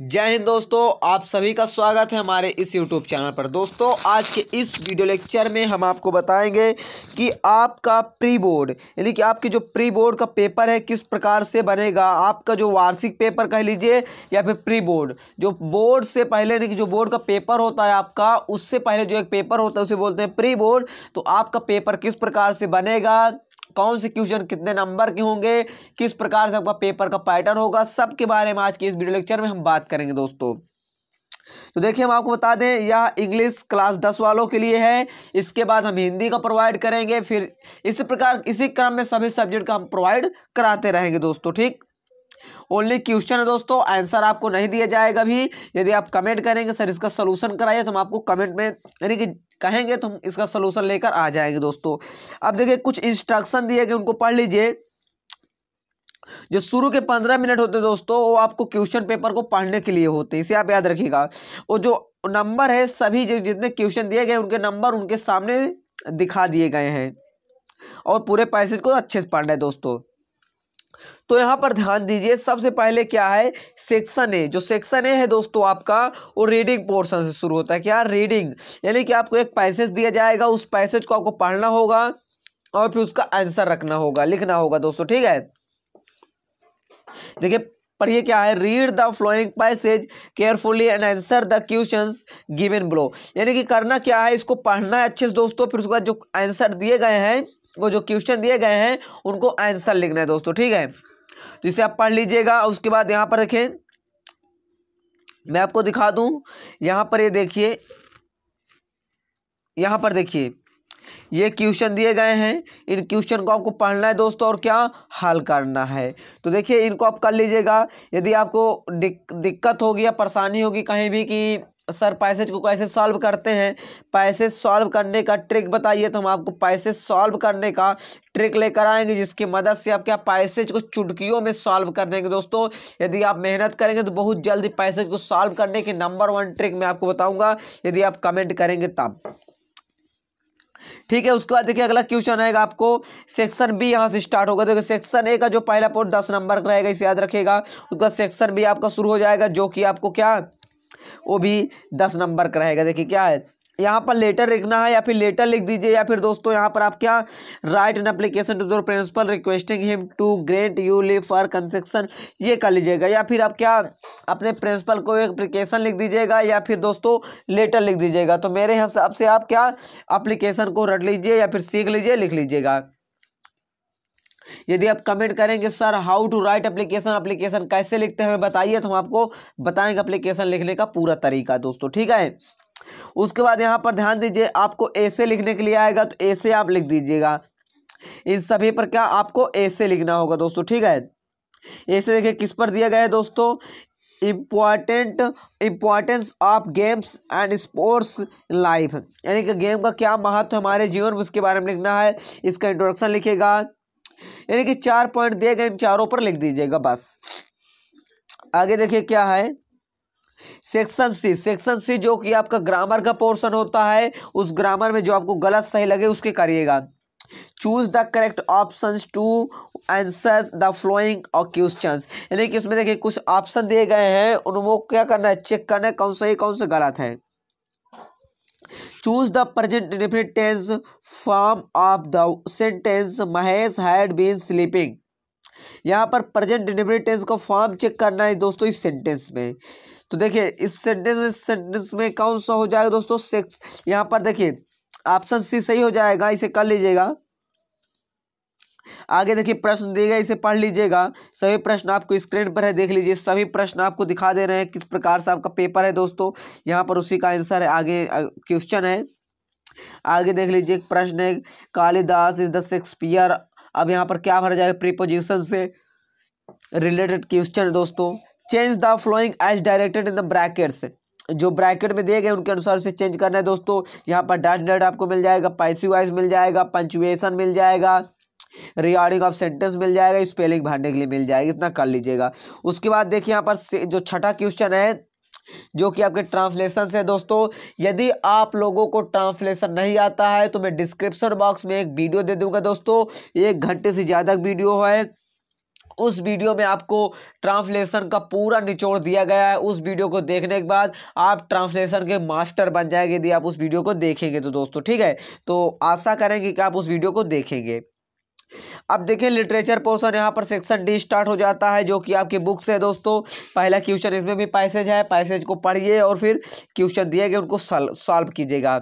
जय हिंद दोस्तों आप सभी का स्वागत है हमारे इस यूट्यूब चैनल पर दोस्तों आज के इस वीडियो लेक्चर में हम आपको बताएंगे कि आपका प्री बोर्ड यानी कि आपके जो प्री बोर्ड का पेपर है किस प्रकार से बनेगा आपका जो वार्षिक पेपर कह लीजिए या फिर प्री बोर्ड जो बोर्ड से पहले यानी कि जो बोर्ड का पेपर होता है आपका उससे पहले जो एक पेपर होता है उसे बोलते हैं प्री बोर्ड तो आपका पेपर किस प्रकार से बनेगा कौन से क्वेश्चन कितने नंबर के होंगे किस प्रकार से आपका पेपर का पैटर्न होगा सब के बारे में आज के इस वीडियो लेक्चर में हम बात करेंगे दोस्तों तो देखिए हम आपको बता दें यह इंग्लिश क्लास दस वालों के लिए है इसके बाद हम हिंदी का प्रोवाइड करेंगे फिर इसी प्रकार इसी क्रम में सभी सब्जेक्ट का हम प्रोवाइड कराते रहेंगे दोस्तों ठीक ओनली क्वेश्चन है दोस्तों आंसर आपको नहीं दिया जाएगा भी यदि आप कमेंट करेंगे सर इसका सलूशन कराइए तो हम आपको कमेंट में यानी कि कहेंगे तो हम इसका सोल्यूशन लेकर आ जाएंगे दोस्तों अब देखिए कुछ इंस्ट्रक्शन दिए गए उनको पढ़ लीजिए जो शुरू के पंद्रह मिनट होते हैं दोस्तों वो आपको क्वेश्चन पेपर को पढ़ने के लिए होते हैं इसे आप याद रखिएगा और जो नंबर है सभी जो जितने क्वेश्चन दिए गए उनके नंबर उनके सामने दिखा दिए गए हैं और पूरे पैसेज को अच्छे से पढ़ना है दोस्तों तो यहाँ पर ध्यान दीजिए सबसे पहले क्या है सेक्शन ए जो सेक्शन ए है दोस्तों आपका वो रीडिंग पोर्शन से शुरू होता है क्या रीडिंग यानी कि आपको एक पैसेज दिया जाएगा उस पैसेज को आपको पढ़ना होगा और फिर उसका आंसर रखना होगा लिखना होगा दोस्तों ठीक है देखिए पढ़िए क्या है read the following passage carefully and answer the question given below यानी कि करना क्या है इसको पढ़ना है अच्छे से दोस्तों फिर उसके बाद जो आंसर दिए गए हैं वो जो क्वेश्चन दिए गए हैं उनको आंसर लिखना है दोस्तों ठीक है जिसे आप पढ़ लीजिएगा उसके बाद यहाँ पर रखें मैं आपको दिखा दूँ यहाँ पर ये यह देखिए यहाँ पर देखिए ये क्वेश्चन दिए गए हैं इन क्वेश्चन को आपको पढ़ना है दोस्तों और क्या हल करना है तो देखिए इनको आप कर लीजिएगा यदि आपको दिक, दिक्कत होगी या परेशानी होगी कहीं भी कि सर पैसेज को कैसे सॉल्व करते हैं पैसे सॉल्व करने का ट्रिक बताइए तो हम आपको पैसे सॉल्व करने का ट्रिक लेकर आएंगे जिसकी मदद से आप क्या पैसेज को चुटकियों में सॉल्व कर देंगे दोस्तों यदि आप मेहनत करेंगे तो बहुत जल्दी पैसेज को सॉल्व करने के नंबर वन ट्रिक मैं आपको बताऊंगा यदि आप कमेंट करेंगे तब ठीक है उसके बाद देखिए अगला क्वेश्चन आएगा आपको सेक्शन बी यहाँ से स्टार्ट होगा देखिए सेक्शन ए का जो पहला पोर्ट दस नंबर का रहेगा इसे याद रखेगा उसका सेक्शन बी आपका शुरू हो जाएगा जो कि आपको क्या वो भी दस नंबर का रहेगा देखिए क्या है यहाँ पर लेटर लिखना है या फिर लेटर लिख दीजिए या फिर दोस्तों यहाँ पर आप क्या write an application to principal requesting him to grant you leave for construction ये कर लीजिएगा या फिर आप क्या अपने प्रिंसिपल को अप्लीकेशन लिख दीजिएगा या फिर दोस्तों लेटर लिख दीजिएगा तो मेरे हिसाब से आप क्या अप्लीकेशन को रट लीजिए या फिर सीख लीजिए लिख लीजिएगा यदि आप कमेंट करेंगे sir how to write application application कैसे लिखते हैं बताइए तो हम आपको बताएंगे एप्लीकेशन लिखने का पूरा तरीका दोस्तों ठीक है उसके बाद यहाँ पर ध्यान दीजिए आपको ऐसे लिखने के लिए आएगा तो ऐसे आप लिख दीजिएगा इस सभी पर क्या आपको ऐसे लिखना होगा दोस्तों ठीक है ऐसे देखिए किस पर दिया गया है दोस्तों important importance of games and sports life यानी कि गेम का क्या महत्व हमारे जीवन में उसके बारे में लिखना है इसका इंट्रोडक्शन लिखेगा यानी कि चार पॉइंट दिए गए इन चारों पर लिख दीजिएगा बस आगे देखिए क्या है सेक्शन सी सेक्शन सी जो कि आपका ग्रामर का पोर्शन होता है उस ग्रामर में जो आपको गलत सही लगे उसके करिएगा choose the correct option to answer the following question यानी कि उसमें देखिए कुछ ऑप्शन दिए गए हैं उनको क्या करना है चेक करना है कौन सा ही कौन सा गलत है choose the present definite tense form of the sentence Mahesh had been sleeping यहां पर प्रेजेंट डिफिनिट टेंस का फॉर्म चेक करना है दोस्तों इस सेंटेंस में तो देखिए इस सेंटेंस में सेंटेंस में कौन सा हो जाएगा दोस्तों सेक्स यहाँ पर देखिए ऑप्शन सी सही हो जाएगा इसे कर लीजिएगा आगे देखिए प्रश्न देगा इसे पढ़ लीजिएगा सभी प्रश्न आपको स्क्रीन पर है देख लीजिए सभी प्रश्न आपको दिखा दे रहे हैं किस प्रकार से आपका पेपर है दोस्तों यहाँ पर उसी का आंसर है आगे क्वेश्चन है आगे देख लीजिए एक प्रश्न है कालिदास इज द शेक्सपियर अब यहाँ पर क्या भरा जाएगा प्रीपोजिशन से रिलेटेड क्वेश्चन है दोस्तों change the following as directed in the brackets जो ब्रैकेट में दिए गए उनके अनुसार से चेंज करना है दोस्तों यहाँ पर डाट डॉट आपको मिल जाएगा पाइसी वाइज मिल जाएगा पंचुएशन मिल जाएगा रिगार्डिंग ऑफ सेंटेंस मिल जाएगा स्पेलिंग भरने के लिए मिल जाएगा इतना कर लीजिएगा उसके बाद देखिए यहाँ पर जो छठा क्वेश्चन है जो कि आपके ट्रांसलेशन से दोस्तों यदि आप लोगों को ट्रांसलेशन नहीं आता है तो मैं डिस्क्रिप्शन बॉक्स में एक वीडियो दे दूंगा दोस्तों एक घंटे से ज़्यादा वीडियो है उस वीडियो में आपको ट्रांसलेशन का पूरा निचोड़ दिया गया है उस वीडियो को देखने के बाद आप ट्रांसलेशन के मास्टर बन जाएंगे यदि आप उस वीडियो को देखेंगे तो दोस्तों ठीक है तो आशा करेंगे कि आप उस वीडियो को देखेंगे अब देखें लिटरेचर पोर्सन यहाँ पर सेक्शन डी स्टार्ट हो जाता है जो कि आपके बुक से दोस्तों पहला क्वेश्चन इसमें भी पैसेज है पैसेज को पढ़िए और फिर क्वेश्चन दिए गए उनको सॉल्व कीजिएगा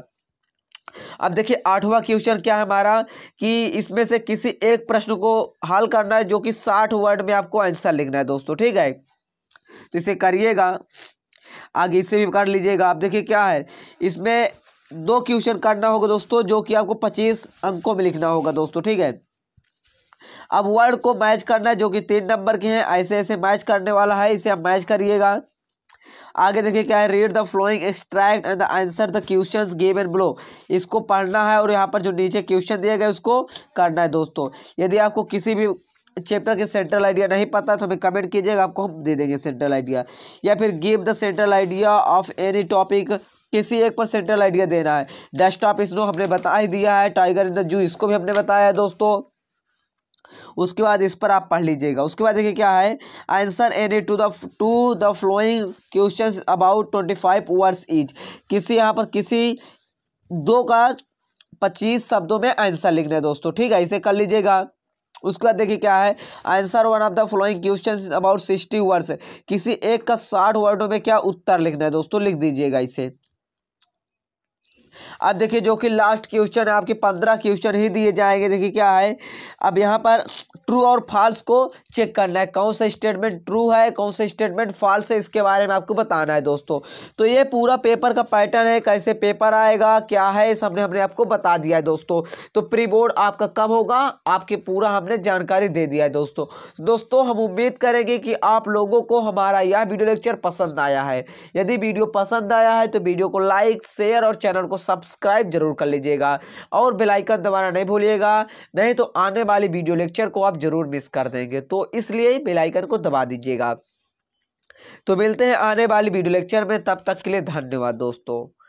अब देखिए आठवां क्वेश्चन क्या है हमारा कि इसमें से किसी एक प्रश्न को हल करना है जो कि साठ वर्ड में आपको आंसर लिखना है दोस्तों ठीक है तो इसे करिएगा आगे इसे भी कर लीजिएगा आप देखिए क्या है इसमें दो क्वेश्चन करना होगा दोस्तों जो कि आपको पच्चीस अंकों में लिखना होगा दोस्तों ठीक है अब वर्ड को मैच करना है जो कि तीन नंबर के हैं ऐसे ऐसे मैच करने वाला है इसे आप मैच करिएगा आगे देखिए क्या है read the following extract and the answer the questions given and below इसको पढ़ना है और यहाँ पर जो नीचे क्वेश्चन दिए गए उसको करना है दोस्तों यदि आपको किसी भी चैप्टर के सेंट्रल आइडिया नहीं पता तो हमें कमेंट कीजिएगा आपको हम दे देंगे सेंट्रल आइडिया या फिर give the central idea of any topic किसी एक पर सेंट्रल आइडिया देना है डेस्कटॉप इसनो हमने बता ही दिया है टाइगर इन द जू इसको भी हमने बताया है दोस्तों उसके बाद इस पर आप पढ़ लीजिएगा उसके बाद देखिए क्या है answer any two the two the following question about twenty five words each किसी यहाँ पर किसी दो का पच्चीस शब्दों में आंसर लिखना है दोस्तों ठीक है इसे कर लीजिएगा उसके बाद देखिए क्या है answer one of the following question about sixty words किसी एक का साठ वर्डों में क्या उत्तर लिखना है दोस्तों लिख दीजिएगा इसे अब देखिए जो कि लास्ट क्वेश्चन है आपके पंद्रह क्वेश्चन ही दिए जाएंगे देखिए क्या है अब यहाँ पर ट्रू और फॉल्स को चेक करना है कौन सा स्टेटमेंट ट्रू है कौन सा स्टेटमेंट फॉल्स है इसके बारे में आपको बताना है दोस्तों तो ये पूरा पेपर का पैटर्न है कैसे पेपर आएगा क्या है सब हमने हमने आपको बता दिया है दोस्तों तो प्री बोर्ड आपका कब होगा आपके पूरा हमने जानकारी दे दिया है दोस्तों दोस्तों हम उम्मीद करेंगे कि आप लोगों को हमारा यह वीडियो लेक्चर पसंद आया है यदि वीडियो पसंद आया है तो वीडियो को लाइक शेयर और चैनल को सब्सक्राइब जरूर कर लीजिएगा और बेलाइकन दबाना नहीं भूलिएगा नहीं तो आने वाली वीडियो लेक्चर को आप आप ज़रूर मिस कर देंगे तो इसलिए आइकन को दबा दीजिएगा तो मिलते हैं आने वाली वीडियो लेक्चर में तब तक के लिए धन्यवाद दोस्तों